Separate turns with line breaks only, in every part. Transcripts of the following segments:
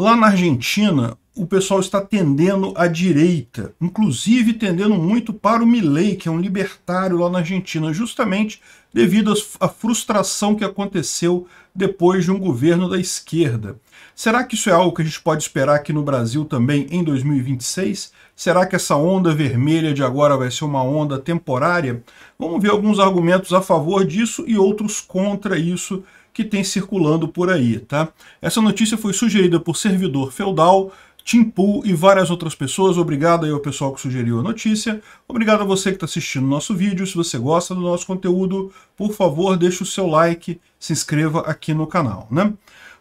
Lá na Argentina, o pessoal está tendendo à direita, inclusive tendendo muito para o Milei, que é um libertário lá na Argentina, justamente devido à frustração que aconteceu depois de um governo da esquerda. Será que isso é algo que a gente pode esperar aqui no Brasil também em 2026? Será que essa onda vermelha de agora vai ser uma onda temporária? Vamos ver alguns argumentos a favor disso e outros contra isso que tem circulando por aí, tá? Essa notícia foi sugerida por servidor feudal, Timpu e várias outras pessoas. Obrigado aí ao pessoal que sugeriu a notícia. Obrigado a você que está assistindo nosso vídeo. Se você gosta do nosso conteúdo, por favor, deixe o seu like, se inscreva aqui no canal, né?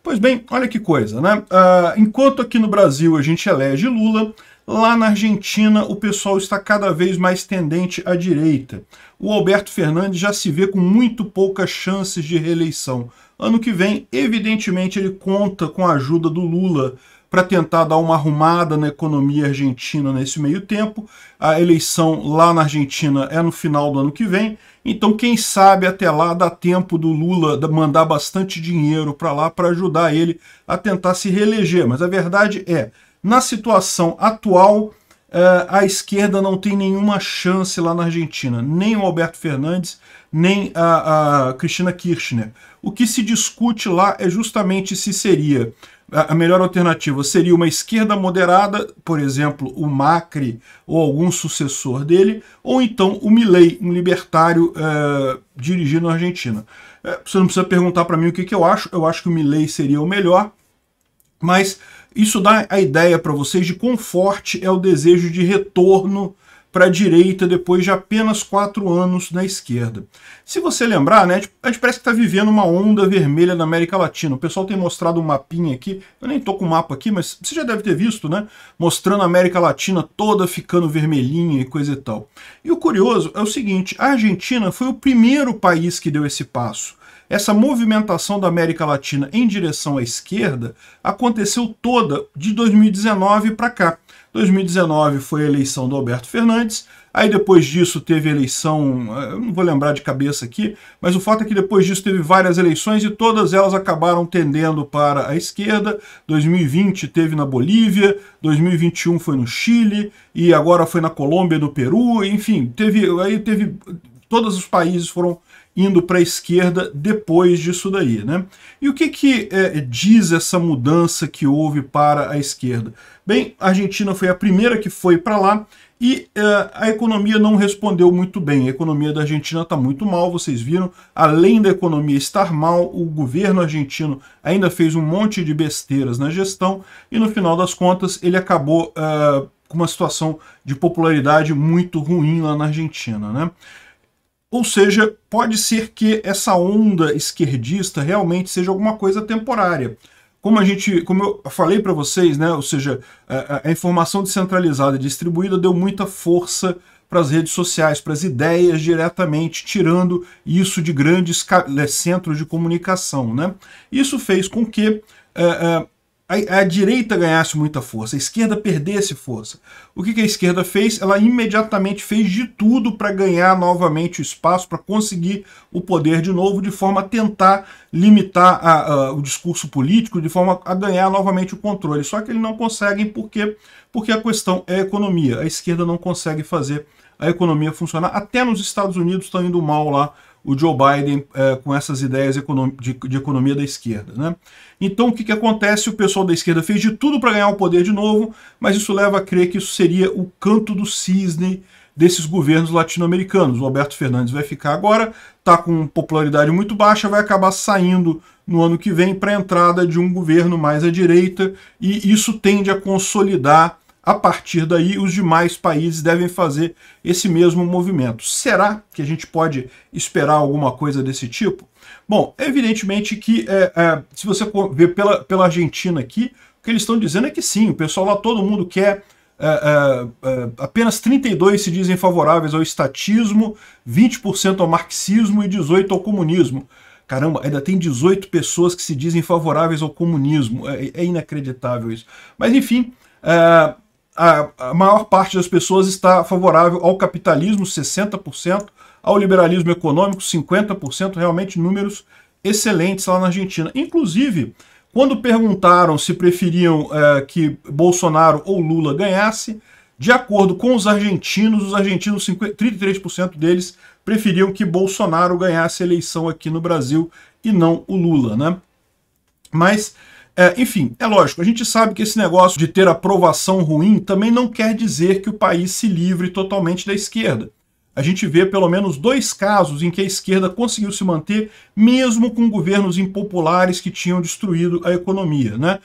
Pois bem, olha que coisa, né? Ah, enquanto aqui no Brasil a gente elege Lula, Lá na Argentina, o pessoal está cada vez mais tendente à direita. O Alberto Fernandes já se vê com muito poucas chances de reeleição. Ano que vem, evidentemente, ele conta com a ajuda do Lula para tentar dar uma arrumada na economia argentina nesse meio tempo. A eleição lá na Argentina é no final do ano que vem, então quem sabe até lá dá tempo do Lula mandar bastante dinheiro para lá para ajudar ele a tentar se reeleger. Mas a verdade é, na situação atual, eh, a esquerda não tem nenhuma chance lá na Argentina. Nem o Alberto Fernandes, nem a, a Cristina Kirchner. O que se discute lá é justamente se seria a melhor alternativa seria uma esquerda moderada, por exemplo, o Macri ou algum sucessor dele, ou então o Milley, um libertário é, dirigindo a Argentina. É, você não precisa perguntar para mim o que, que eu acho, eu acho que o Milley seria o melhor, mas isso dá a ideia para vocês de quão forte é o desejo de retorno para a direita depois de apenas quatro anos na esquerda. Se você lembrar, né, a gente parece que está vivendo uma onda vermelha na América Latina. O pessoal tem mostrado um mapinha aqui, eu nem estou com o mapa aqui, mas você já deve ter visto, né? Mostrando a América Latina toda ficando vermelhinha e coisa e tal. E o curioso é o seguinte, a Argentina foi o primeiro país que deu esse passo. Essa movimentação da América Latina em direção à esquerda aconteceu toda de 2019 para cá. 2019 foi a eleição do Alberto Fernandes, aí depois disso teve eleição, eh, eu não vou lembrar de cabeça aqui, mas o fato é que depois disso teve várias eleições e todas elas acabaram tendendo para a esquerda. 2020 teve na Bolívia, 2021 foi no Chile e agora foi na Colômbia, no Peru, enfim, teve aí teve todos os países foram indo para a esquerda depois disso daí. Né? E o que, que é, diz essa mudança que houve para a esquerda? Bem, a Argentina foi a primeira que foi para lá e é, a economia não respondeu muito bem. A economia da Argentina está muito mal, vocês viram. Além da economia estar mal, o governo argentino ainda fez um monte de besteiras na gestão e no final das contas ele acabou é, com uma situação de popularidade muito ruim lá na Argentina. Né? Ou seja, pode ser que essa onda esquerdista realmente seja alguma coisa temporária. Como a gente, como eu falei para vocês, né, ou seja, a, a informação descentralizada e distribuída deu muita força para as redes sociais, para as ideias diretamente, tirando isso de grandes né, centros de comunicação. Né? Isso fez com que uh, uh, a, a, direita ganhasse muita força, a esquerda perdesse força. O que, que a esquerda fez? Ela imediatamente fez de tudo para ganhar novamente o espaço, para conseguir o poder de novo, de forma a tentar limitar a, a, o discurso político, de forma a ganhar novamente o controle. Só que eles não conseguem porque, porque a questão é a economia. A esquerda não consegue fazer a economia funcionar. Até nos Estados Unidos estão indo mal lá o Joe Biden é, com essas ideias de, de, economia da esquerda. Né? Então o que, que acontece? O pessoal da esquerda fez de tudo para ganhar o poder de novo, mas isso leva a crer que isso seria o canto do cisne desses governos latino-americanos. O Alberto Fernandes vai ficar agora, está com popularidade muito baixa, vai acabar saindo no ano que vem para a entrada de um governo mais à direita, e isso tende a consolidar a partir daí, os demais países devem fazer esse mesmo movimento. Será que a gente pode esperar alguma coisa desse tipo? Bom, evidentemente que é, é, se você ver pela, pela Argentina aqui, o que eles estão dizendo é que sim, o pessoal lá, todo mundo quer Uh, uh, uh, apenas 32 se dizem favoráveis ao estatismo, 20% ao marxismo e 18% ao comunismo. Caramba, ainda tem 18 pessoas que se dizem favoráveis ao comunismo. É, é inacreditável isso. Mas enfim, é, a, a maior parte das pessoas está favorável ao capitalismo, 60%, ao liberalismo econômico, 50%, realmente números excelentes lá na Argentina. Inclusive, quando perguntaram se preferiam é, que Bolsonaro ou Lula ganhasse, de acordo com os argentinos, os argentinos, 50, 33% deles preferiam que Bolsonaro ganhasse a eleição aqui no Brasil e não o Lula, né? Mas é, enfim, é lógico, a gente sabe que esse negócio de ter aprovação ruim também não quer dizer que o país se livre totalmente da esquerda. A gente vê pelo menos dois casos em que a esquerda conseguiu se manter, mesmo com governos impopulares que tinham destruído a economia. Né?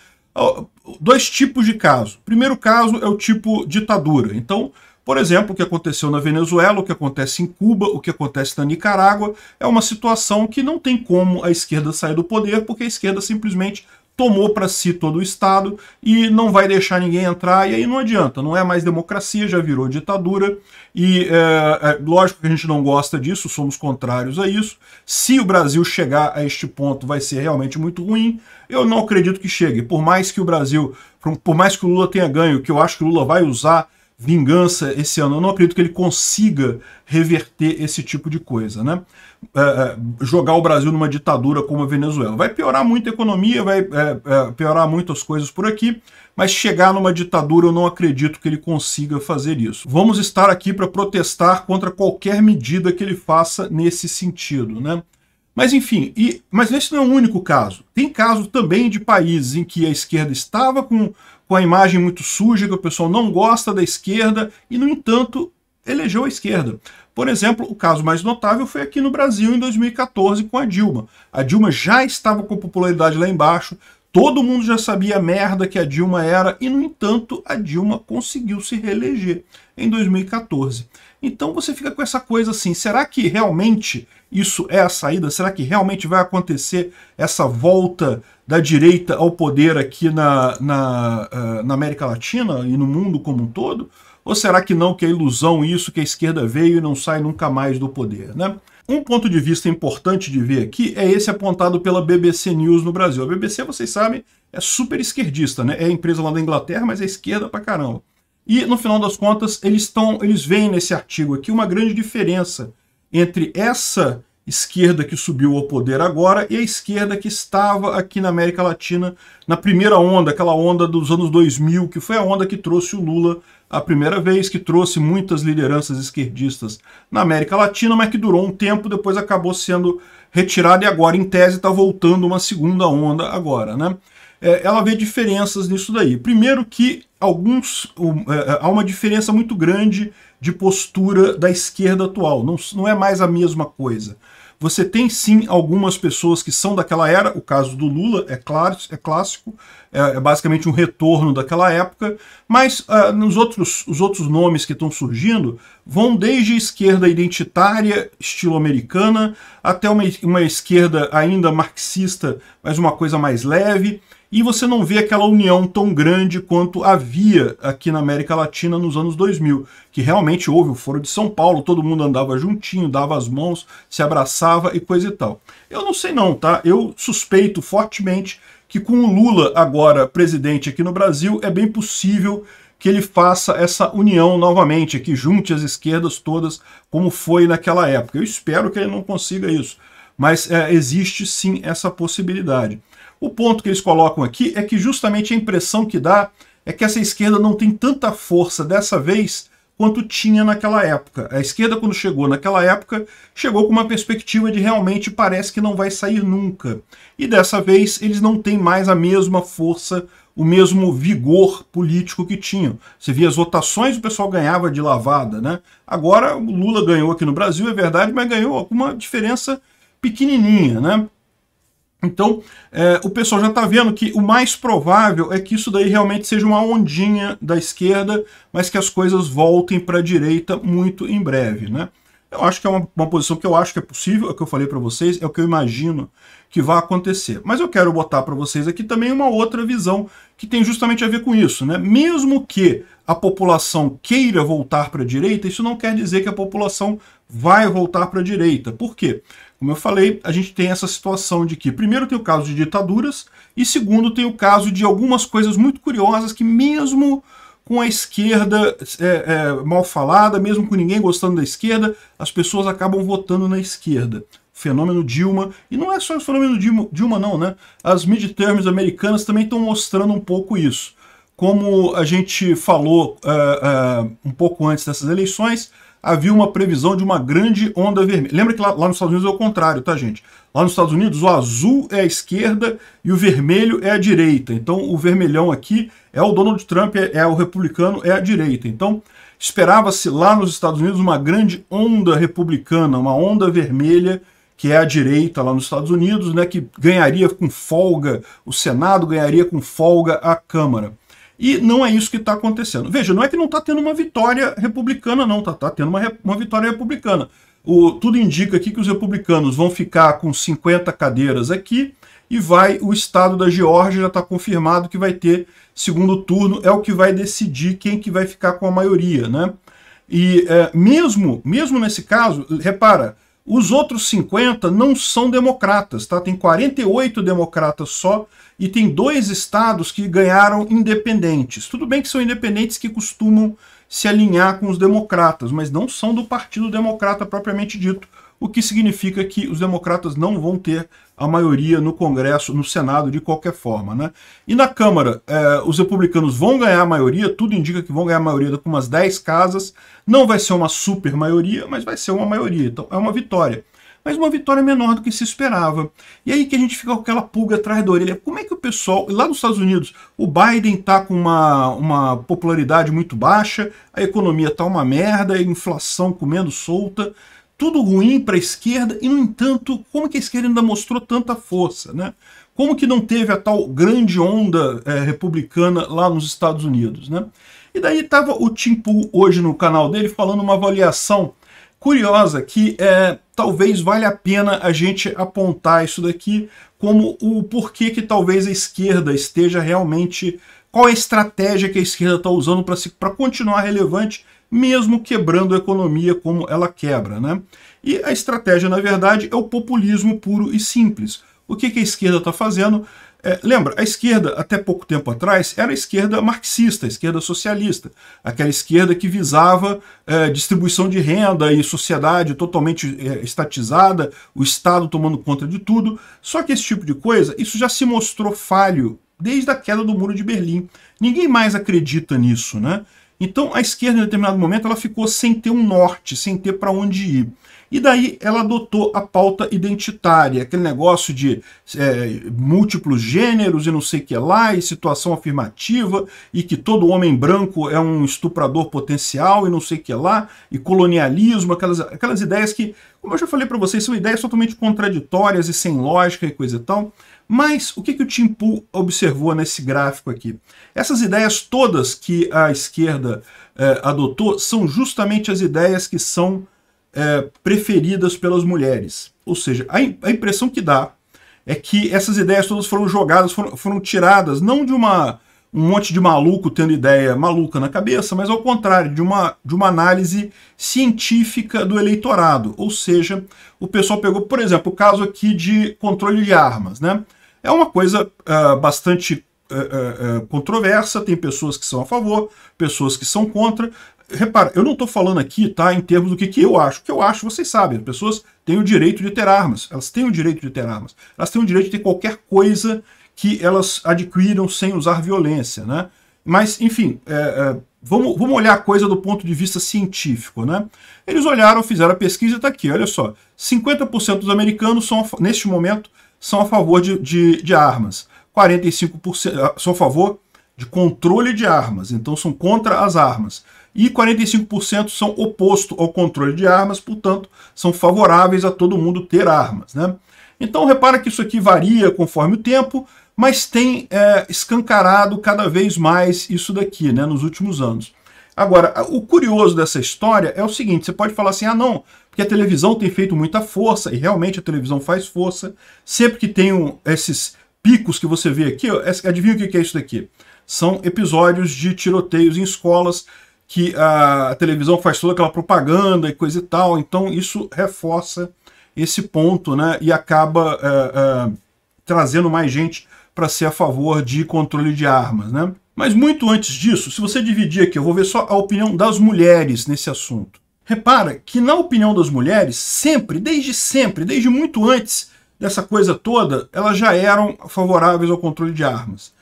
Dois tipos de caso. Primeiro caso é o tipo ditadura. Então, por exemplo, o que aconteceu na Venezuela, o que acontece em Cuba, o que acontece na Nicarágua, é uma situação que não tem como a esquerda sair do poder, porque a esquerda simplesmente tomou para si todo o Estado e não vai deixar ninguém entrar, e aí não adianta, não é mais democracia, já virou ditadura, e é, é, lógico que a gente não gosta disso, somos contrários a isso. Se o Brasil chegar a este ponto, vai ser realmente muito ruim. Eu não acredito que chegue, por mais que o Brasil, por mais que o Lula tenha ganho, que eu acho que o Lula vai usar vingança esse ano. Eu não acredito que ele consiga reverter esse tipo de coisa, né? É, é, jogar o Brasil numa ditadura como a Venezuela. Vai piorar muito a economia, vai é, é, piorar muito as coisas por aqui, mas chegar numa ditadura eu não acredito que ele consiga fazer isso. Vamos estar aqui para protestar contra qualquer medida que ele faça nesse sentido, né? Mas enfim, e, mas esse não é o único caso. Tem caso também de países em que a esquerda estava com com a imagem muito suja, que o pessoal não gosta da esquerda, e, no entanto, elegeu a esquerda. Por exemplo, o caso mais notável foi aqui no Brasil em 2014 com a Dilma. A Dilma já estava com popularidade lá embaixo, todo mundo já sabia a merda que a Dilma era e, no entanto, a Dilma conseguiu se reeleger em 2014. Então você fica com essa coisa assim, será que realmente isso é a saída? Será que realmente vai acontecer essa volta da direita ao poder aqui na, na, eh, na América Latina e no mundo como um todo? Ou será que não, que é ilusão isso, que a esquerda veio e não sai nunca mais do poder, né? Um ponto de vista importante de ver aqui é esse apontado pela BBC News no Brasil. A BBC, vocês sabem, é super esquerdista, né? É empresa lá da Inglaterra, mas é esquerda pra caramba. E, no final das contas, eles, estão, eles veem nesse artigo aqui uma grande diferença entre essa esquerda que subiu ao poder agora e a esquerda que estava aqui na América Latina na primeira onda, aquela onda dos anos 2000, que foi a onda que trouxe o Lula a primeira vez, que trouxe muitas lideranças esquerdistas na América Latina, mas que durou um tempo, depois acabou sendo retirada e agora, em tese, está voltando uma segunda onda agora, né? é, ela vê diferenças nisso daí. Primeiro que alguns um, é, é, há uma diferença muito grande de postura da esquerda atual. Não, não é mais a mesma coisa. Você tem sim algumas pessoas que são daquela era, o caso do Lula é, claro, é clássico, é, é basicamente um retorno daquela época, mas uh, nos outros, os outros nomes que estão surgindo vão desde esquerda identitária, estilo americana, até uma, uma esquerda ainda marxista, mas uma coisa mais leve e você não vê aquela união tão grande quanto havia aqui na América Latina nos anos 2000, que realmente houve o Foro de São Paulo, todo mundo andava juntinho, dava as mãos, se abraçava e coisa e tal. Eu não sei não, tá? Eu suspeito fortemente que com o Lula agora presidente aqui no Brasil é bem possível que ele faça essa união novamente, que junte as esquerdas todas como foi naquela época. Eu espero que ele não consiga isso, mas é, existe sim essa possibilidade. O ponto que eles colocam aqui é que justamente a impressão que dá é que essa esquerda não tem tanta força dessa vez quanto tinha naquela época. A esquerda, quando chegou naquela época, chegou com uma perspectiva de realmente parece que não vai sair nunca. E dessa vez eles não têm mais a mesma força, o mesmo vigor político que tinham. Você via as votações, o pessoal ganhava de lavada, né? Agora o Lula ganhou aqui no Brasil, é verdade, mas ganhou alguma diferença pequenininha, né? Então, é, o pessoal já está vendo que o mais provável é que isso daí realmente seja uma ondinha da esquerda, mas que as coisas voltem para a direita muito em breve. Né? Eu acho que é uma, uma posição que eu acho que é possível, é o que eu falei para vocês, é o que eu imagino que vai acontecer. Mas eu quero botar para vocês aqui também uma outra visão que tem justamente a ver com isso. Né? Mesmo que a população queira voltar para a direita, isso não quer dizer que a população vai voltar para a direita. Por quê? Como eu falei, a gente tem essa situação de que, primeiro, tem o caso de ditaduras, e segundo, tem o caso de algumas coisas muito curiosas que, mesmo com a esquerda é, é, mal falada, mesmo com ninguém gostando da esquerda, as pessoas acabam votando na esquerda. fenômeno Dilma, e não é só o fenômeno Dilma, não, né? As midterms americanas também estão mostrando um pouco isso. Como a gente falou uh, uh, um pouco antes dessas eleições, havia uma previsão de uma grande onda vermelha. Lembra que lá, lá, nos Estados Unidos é o contrário, tá, gente? Lá nos Estados Unidos, o azul é a esquerda e o vermelho é a direita. Então, o vermelhão aqui é o Donald Trump, é, é o republicano, é a direita. Então, esperava-se lá nos Estados Unidos uma grande onda republicana, uma onda vermelha, que é a direita lá nos Estados Unidos, né, que ganharia com folga o Senado, ganharia com folga a Câmara. E não é isso que está acontecendo. Veja, não é que não está tendo uma vitória republicana, não, está tá tendo uma, uma vitória republicana. O, tudo indica aqui que os republicanos vão ficar com 50 cadeiras aqui e vai o estado da Geórgia já está confirmado que vai ter segundo turno, é o que vai decidir quem que vai ficar com a maioria, né? E é, mesmo, mesmo nesse caso, repara, os outros 50 não são democratas, tá? Tem 48 democratas só e tem dois estados que ganharam independentes. Tudo bem que são independentes que costumam se alinhar com os democratas, mas não são do Partido Democrata propriamente dito o que significa que os democratas não vão ter a maioria no Congresso, no Senado, de qualquer forma. Né? E na Câmara, eh, os republicanos vão ganhar a maioria, tudo indica que vão ganhar a maioria com umas 10 casas, não vai ser uma super maioria, mas vai ser uma maioria, então é uma vitória. Mas uma vitória menor do que se esperava. E aí que a gente fica com aquela pulga atrás da orelha. Como é que o pessoal. Lá nos Estados Unidos, o Biden tá com uma, uma popularidade muito baixa, a economia tá uma merda, a inflação comendo solta tudo ruim para a esquerda, e no entanto, como que a esquerda ainda mostrou tanta força, né? Como que não teve a tal grande onda é, republicana lá nos Estados Unidos, né? E daí estava o Tim Pool hoje no canal dele falando uma avaliação curiosa que é, talvez valha a pena a gente apontar isso daqui como o porquê que talvez a esquerda esteja realmente... Qual é a estratégia que a esquerda está usando para continuar relevante mesmo quebrando a economia como ela quebra. Né? E a estratégia, na verdade, é o populismo puro e simples. O que, que a esquerda está fazendo? É, lembra, a esquerda, até pouco tempo atrás, era a esquerda marxista, a esquerda socialista. Aquela esquerda que visava é, distribuição de renda e sociedade totalmente é, estatizada, o Estado tomando conta de tudo. Só que esse tipo de coisa, isso já se mostrou falho desde a queda do Muro de Berlim. Ninguém mais acredita nisso, né? Então a esquerda, em determinado momento, ela ficou sem ter um norte, sem ter para onde ir. E daí ela adotou a pauta identitária, aquele negócio de é, múltiplos gêneros e não sei o que lá, e situação afirmativa, e que todo homem branco é um estuprador potencial e não sei o que lá, e colonialismo, aquelas, aquelas ideias que, como eu já falei para vocês, são ideias totalmente contraditórias e sem lógica e coisa e tal. Mas o que, que o Tim Pool observou nesse gráfico aqui? Essas ideias todas que a esquerda eh, adotou são justamente as ideias que são eh, preferidas pelas mulheres. Ou seja, a, a, impressão que dá é que essas ideias todas foram jogadas, foram, foram tiradas, não de uma, um monte de maluco tendo ideia maluca na cabeça, mas ao contrário, de uma, de uma análise científica do eleitorado. Ou seja, o pessoal pegou, por exemplo, o caso aqui de controle de armas, né? É uma coisa uh, bastante uh, uh, controversa, tem pessoas que são a favor, pessoas que são contra. Repara, eu não estou falando aqui tá, em termos do que, que eu acho. O que eu acho, vocês sabem, as pessoas têm o direito de ter armas. Elas têm o direito de ter armas. Elas têm o direito de ter qualquer coisa que elas adquiram sem usar violência. Né? Mas, enfim, é, é, vamos, vamos olhar a coisa do ponto de vista científico. Né? Eles olharam, fizeram a pesquisa e está aqui, olha só. 50% dos americanos são, neste momento, são a favor de, de, de armas. 45% ah, são a favor de controle de armas, então são contra as armas. E 45% são oposto ao controle de armas, portanto, são favoráveis a todo mundo ter armas. Né? Então repara que isso aqui varia conforme o tempo, mas tem é, escancarado cada vez mais isso daqui né, nos últimos anos. Agora, o curioso dessa história é o seguinte: você pode falar assim, ah, não, porque a televisão tem feito muita força, e realmente a televisão faz força. Sempre que tem um, esses picos que você vê aqui, adivinha o que é isso daqui? São episódios de tiroteios em escolas que a televisão faz toda aquela propaganda e coisa e tal, então isso reforça esse ponto, né? E acaba eh, eh, trazendo mais gente para ser a favor de controle de armas, né? Mas muito antes disso, se você dividir aqui, eu vou ver só a opinião das mulheres nesse assunto. Repara que na opinião das mulheres, sempre, desde sempre, desde muito antes dessa coisa toda, elas já eram favoráveis ao controle de armas.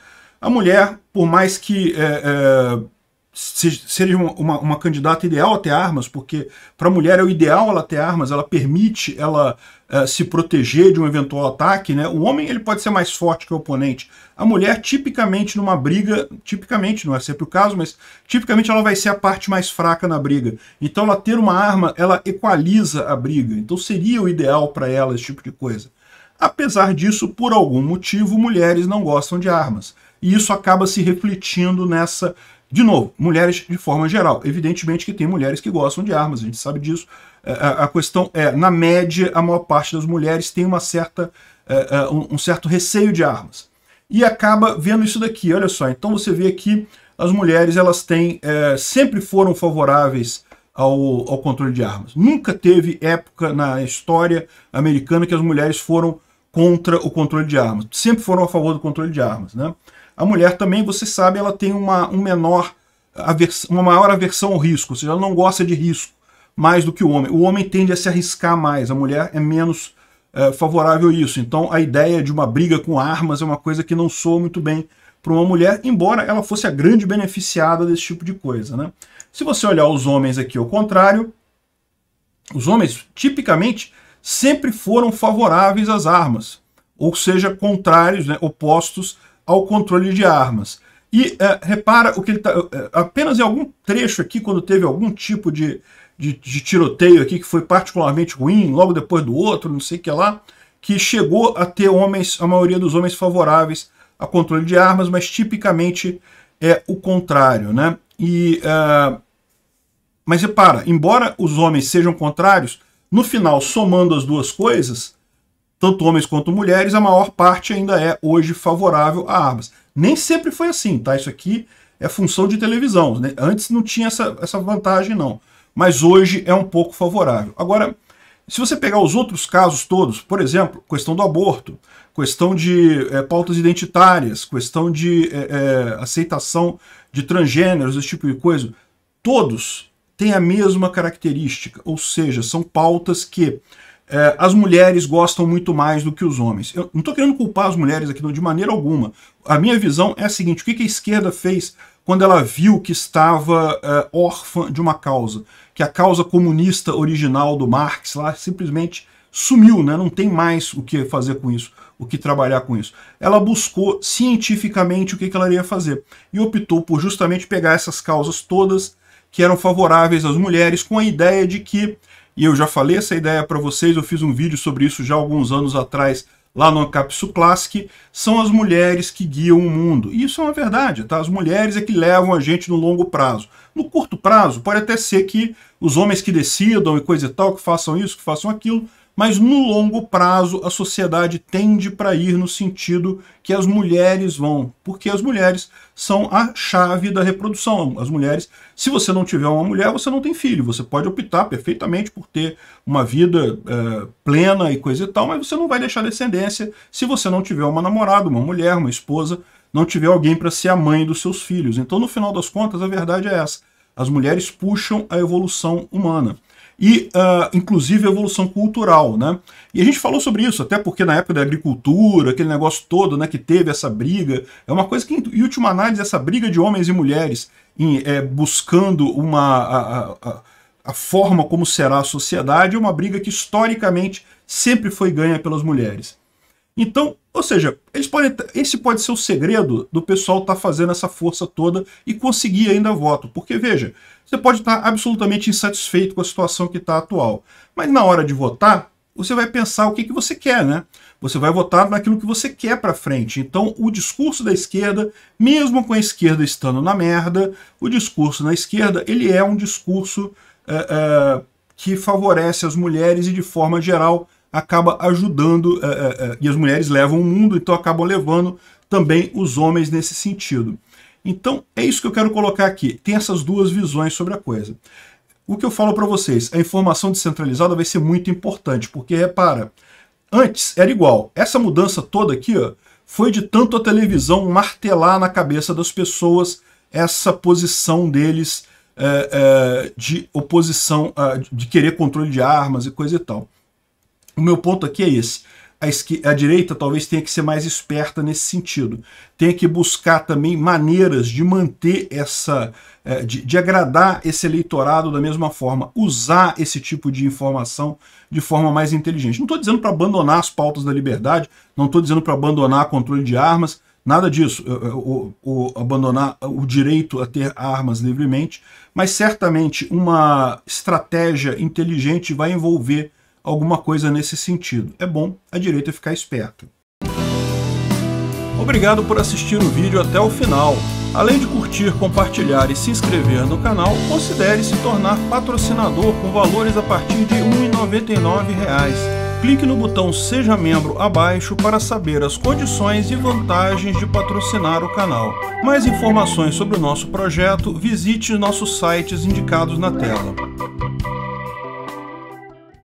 A mulher, por mais que é, é seja uma, uma, candidata ideal a ter armas, porque para a mulher é o ideal ela ter armas, ela permite ela é, se proteger de um eventual ataque, né? O homem ele pode ser mais forte que o oponente. A mulher, tipicamente, numa briga, tipicamente, não é sempre o caso, mas tipicamente ela vai ser a parte mais fraca na briga. Então ela ter uma arma, ela equaliza a briga. Então seria o ideal para ela esse tipo de coisa. Apesar disso, por algum motivo, mulheres não gostam de armas. E isso acaba se refletindo nessa de novo, mulheres de forma geral. Evidentemente que tem mulheres que gostam de armas, a gente sabe disso. É, é, a questão é, na média, a maior parte das mulheres tem uma certa, é, um certo receio de armas. E acaba vendo isso daqui, olha só. Então você vê aqui, as mulheres elas têm, sempre foram favoráveis ao, ao controle de armas. Nunca teve época na história americana que as mulheres foram contra o controle de armas. Sempre foram a favor do controle de armas, né? A mulher também, você sabe, ela tem uma, um menor, uma maior aversão ao risco, ou seja, ela não gosta de risco mais do que o homem. O homem tende a se arriscar mais, a mulher é menos é, favorável a isso. Então a ideia de uma briga com armas é uma coisa que não soa muito bem para uma mulher, embora ela fosse a grande beneficiada desse tipo de coisa. Né? Se você olhar os homens aqui ao contrário, os homens tipicamente sempre foram favoráveis às armas, ou seja, contrários, né, opostos ao controle de armas. E é, repara o que ele tá, é, apenas em algum trecho aqui, quando teve algum tipo de, de, de, tiroteio aqui que foi particularmente ruim, logo depois do outro, não sei o que lá, que chegou a ter homens, a maioria dos homens favoráveis a controle de armas, mas tipicamente é o contrário, né? E, uh, mas repara, embora os homens sejam contrários, no final, somando as duas coisas, tanto homens quanto mulheres, a maior parte ainda é hoje favorável a armas. Nem sempre foi assim, tá? Isso aqui é função de televisão. Né? Antes não tinha essa, essa vantagem, não. Mas hoje é um pouco favorável. Agora, se você pegar os outros casos todos, por exemplo, questão do aborto, questão de é, pautas identitárias, questão de é, é, aceitação de transgêneros, esse tipo de coisa, todos têm a mesma característica. Ou seja, são pautas que é, as mulheres gostam muito mais do que os homens. Eu não estou querendo culpar as mulheres aqui, não, de maneira alguma. A minha visão é a seguinte: o que, que a esquerda fez quando ela viu que estava é, órfã de uma causa? Que a causa comunista original do Marx lá simplesmente sumiu, né? não tem mais o que fazer com isso, o que trabalhar com isso. Ela buscou cientificamente o que, que ela iria fazer e optou por justamente pegar essas causas todas que eram favoráveis às mulheres com a ideia de que e eu já falei essa ideia para vocês, eu fiz um vídeo sobre isso já alguns anos atrás lá no Ancapsu Classic, são as mulheres que guiam o mundo. E isso é uma verdade, tá? As mulheres é que levam a gente no longo prazo. No curto prazo, pode até ser que os homens que decidam e coisa e tal, que façam isso, que façam aquilo, mas no longo prazo a sociedade tende para ir no sentido que as mulheres vão, porque as mulheres são a chave da reprodução. As mulheres, se você não tiver uma mulher, você não tem filho. Você pode optar perfeitamente por ter uma vida é, plena e coisa e tal, mas você não vai deixar descendência se você não tiver uma namorada, uma mulher, uma esposa, não tiver alguém para ser a mãe dos seus filhos. Então, no final das contas, a verdade é essa. As mulheres puxam a evolução humana e, uh, inclusive, evolução cultural. Né? E a gente falou sobre isso, até porque na época da agricultura, aquele negócio todo né, que teve essa briga, é uma coisa que, em última análise, essa briga de homens e mulheres em, é, buscando uma. A, a, a, a forma como será a sociedade é uma briga que historicamente sempre foi ganha pelas mulheres. Então, ou seja, eles podem, esse pode ser o segredo do pessoal estar tá fazendo essa força toda e conseguir ainda voto. Porque, veja, você pode estar tá absolutamente insatisfeito com a situação que está atual. Mas na hora de votar, você vai pensar o que, que você quer, né? Você vai votar naquilo que você quer para frente. Então, o discurso da esquerda, mesmo com a esquerda estando na merda, o discurso na esquerda, ele é um discurso eh, eh, que favorece as mulheres e, de forma geral, acaba ajudando, é, é, é, e as mulheres levam o mundo, então acabam levando também os homens nesse sentido. Então, é isso que eu quero colocar aqui. Tem essas duas visões sobre a coisa. O que eu falo para vocês, a informação descentralizada vai ser muito importante, porque, repara, antes era igual. Essa mudança toda aqui ó, foi de tanto a televisão martelar na cabeça das pessoas essa posição deles é, é, de oposição, é, de querer controle de armas e coisa e tal. O meu ponto aqui é esse. A, a, direita talvez tenha que ser mais esperta nesse sentido. Tenha que buscar também maneiras de manter essa. É, de, de agradar esse eleitorado da mesma forma. Usar esse tipo de informação de forma mais inteligente. Não estou dizendo para abandonar as pautas da liberdade, não estou dizendo para abandonar controle de armas, nada disso. o, abandonar o direito a ter armas livremente, mas certamente uma estratégia inteligente vai envolver alguma coisa nesse sentido. É bom a direita ficar esperta. Obrigado por assistir o vídeo até o final. Além de curtir, compartilhar e se inscrever no canal, considere se tornar patrocinador com valores a partir de R$ 1,99 clique no botão Seja Membro abaixo para saber as condições e vantagens de patrocinar o canal. Mais informações sobre o nosso projeto, visite nossos sites indicados na tela.